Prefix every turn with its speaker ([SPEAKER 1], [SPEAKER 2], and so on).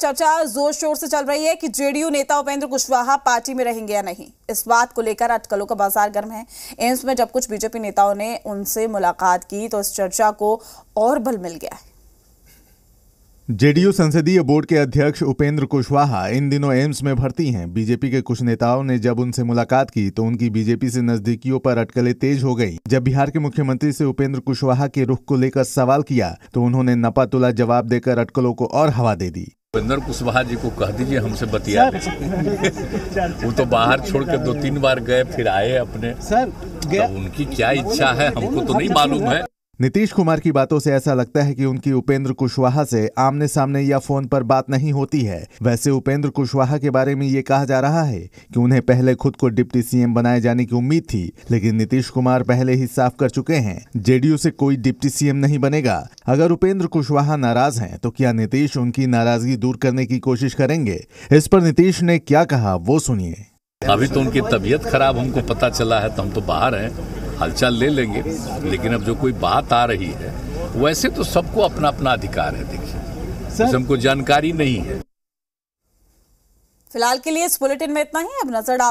[SPEAKER 1] चर्चा जोर शोर से चल रही है कि जेडीयू नेता उपेंद्र कुशवाहा पार्टी में रहेंगे या नहीं इस बात को लेकर अटकलों का बाजार गर्म है एम्स में जब कुछ बीजेपी नेताओं ने उनसे मुलाकात की तो इस चर्चा को और बल मिल गया है
[SPEAKER 2] जेडीयू संसदीय बोर्ड के अध्यक्ष उपेंद्र कुशवाहा इन दिनों एम्स में भर्ती हैं बीजेपी के कुछ नेताओं ने जब उनसे मुलाकात की तो उनकी बीजेपी से नजदीकियों पर अटकलें तेज हो गयी जब बिहार के मुख्यमंत्री से उपेंद्र कुशवाहा के रुख को लेकर सवाल किया तो उन्होंने नपातुला जवाब देकर अटकलों को और हवा दे दी
[SPEAKER 3] भूपेंद्र कुशवाहा जी को कह दीजिए हमसे बतिया वो तो बाहर छोड़ के दो तीन बार गए फिर आए अपने सर तो उनकी क्या इच्छा है हमको तो नहीं मालूम है
[SPEAKER 2] नीतीश कुमार की बातों से ऐसा लगता है कि उनकी उपेंद्र कुशवाहा से आमने सामने या फोन पर बात नहीं होती है वैसे उपेंद्र कुशवाहा के बारे में ये कहा जा रहा है कि उन्हें पहले खुद को डिप्टी सीएम बनाए जाने की उम्मीद थी लेकिन नीतीश कुमार पहले ही साफ कर चुके हैं जेडीयू से कोई डिप्टी सीएम नहीं बनेगा अगर उपेंद्र कुशवाहा नाराज है तो क्या नीतीश उनकी नाराजगी दूर करने की कोशिश करेंगे इस पर नीतीश ने क्या कहा वो सुनिए
[SPEAKER 3] अभी तो उनकी तबीयत खराब हमको पता चला है तो हम तो बाहर हैं हलचल ले लेंगे लेकिन अब जो कोई बात आ रही है वैसे तो सबको अपना अपना अधिकार है देखिए हमको जानकारी नहीं है
[SPEAKER 1] फिलहाल के लिए इस बुलेटिन में इतना ही अब नजर डाल